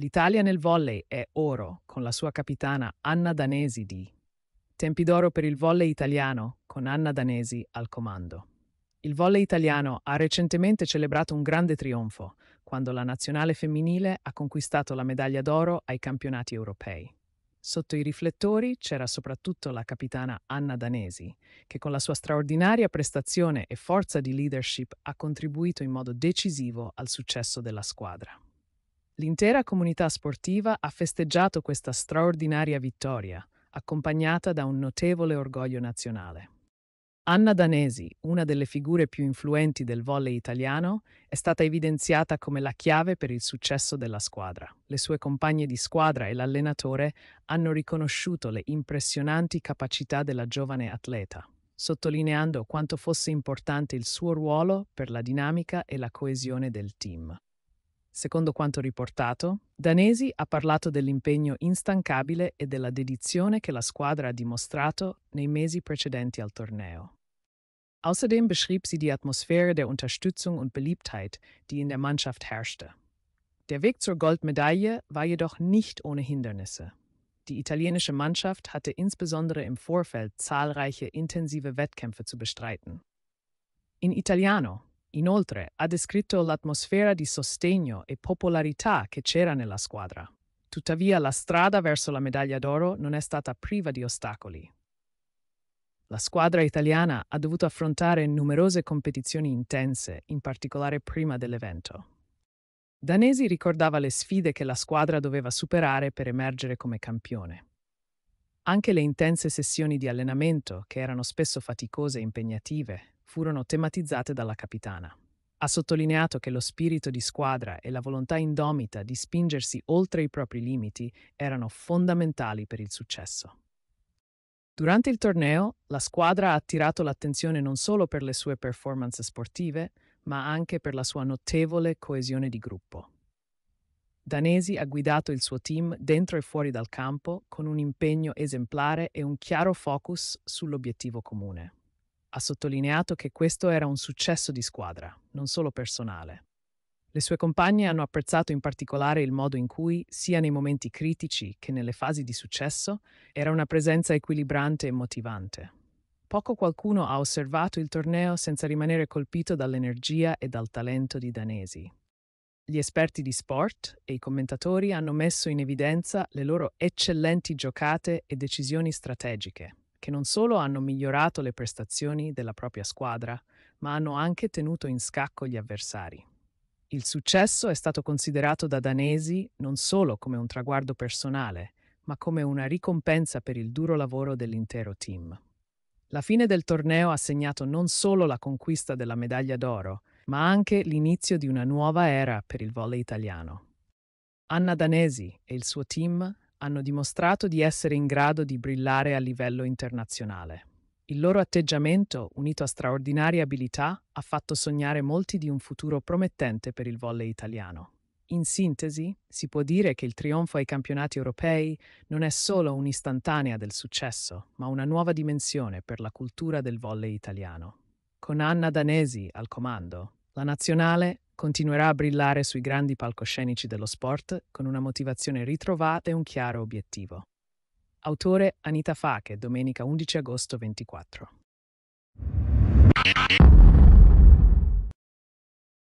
L'Italia nel volley è oro con la sua capitana Anna Danesi di Tempi d'oro per il volley italiano con Anna Danesi al comando. Il volley italiano ha recentemente celebrato un grande trionfo quando la nazionale femminile ha conquistato la medaglia d'oro ai campionati europei. Sotto i riflettori c'era soprattutto la capitana Anna Danesi, che con la sua straordinaria prestazione e forza di leadership ha contribuito in modo decisivo al successo della squadra. L'intera comunità sportiva ha festeggiato questa straordinaria vittoria, accompagnata da un notevole orgoglio nazionale. Anna Danesi, una delle figure più influenti del volley italiano, è stata evidenziata come la chiave per il successo della squadra. Le sue compagne di squadra e l'allenatore hanno riconosciuto le impressionanti capacità della giovane atleta, sottolineando quanto fosse importante il suo ruolo per la dinamica e la coesione del team. Secondo quanto riportato, Danesi ha parlato dell'impegno instancabile e della dedizione che la squadra ha dimostrato nei mesi precedenti al Torneo. Außerdem beschrieb sie die Atmosphäre der Unterstützung und Beliebtheit, die in der Mannschaft herrschte. Der Weg zur Goldmedaille war jedoch nicht ohne Hindernisse. Die italienische Mannschaft hatte insbesondere im Vorfeld zahlreiche intensive Wettkämpfe zu bestreiten. In Italiano Inoltre, ha descritto l'atmosfera di sostegno e popolarità che c'era nella squadra. Tuttavia, la strada verso la medaglia d'oro non è stata priva di ostacoli. La squadra italiana ha dovuto affrontare numerose competizioni intense, in particolare prima dell'evento. Danesi ricordava le sfide che la squadra doveva superare per emergere come campione. Anche le intense sessioni di allenamento, che erano spesso faticose e impegnative, furono tematizzate dalla capitana. Ha sottolineato che lo spirito di squadra e la volontà indomita di spingersi oltre i propri limiti erano fondamentali per il successo. Durante il torneo, la squadra ha attirato l'attenzione non solo per le sue performance sportive, ma anche per la sua notevole coesione di gruppo. Danesi ha guidato il suo team dentro e fuori dal campo con un impegno esemplare e un chiaro focus sull'obiettivo comune ha sottolineato che questo era un successo di squadra, non solo personale. Le sue compagne hanno apprezzato in particolare il modo in cui, sia nei momenti critici che nelle fasi di successo, era una presenza equilibrante e motivante. Poco qualcuno ha osservato il torneo senza rimanere colpito dall'energia e dal talento di danesi. Gli esperti di sport e i commentatori hanno messo in evidenza le loro eccellenti giocate e decisioni strategiche che non solo hanno migliorato le prestazioni della propria squadra, ma hanno anche tenuto in scacco gli avversari. Il successo è stato considerato da danesi non solo come un traguardo personale, ma come una ricompensa per il duro lavoro dell'intero team. La fine del torneo ha segnato non solo la conquista della medaglia d'oro, ma anche l'inizio di una nuova era per il volley italiano. Anna Danesi e il suo team hanno dimostrato di essere in grado di brillare a livello internazionale. Il loro atteggiamento, unito a straordinarie abilità, ha fatto sognare molti di un futuro promettente per il volley italiano. In sintesi, si può dire che il trionfo ai campionati europei non è solo un'istantanea del successo, ma una nuova dimensione per la cultura del volley italiano. Con Anna Danesi al comando, la nazionale Continuerà a brillare sui grandi palcoscenici dello sport con una motivazione ritrovata e un chiaro obiettivo. Autore Anita Fache, domenica 11 agosto 24.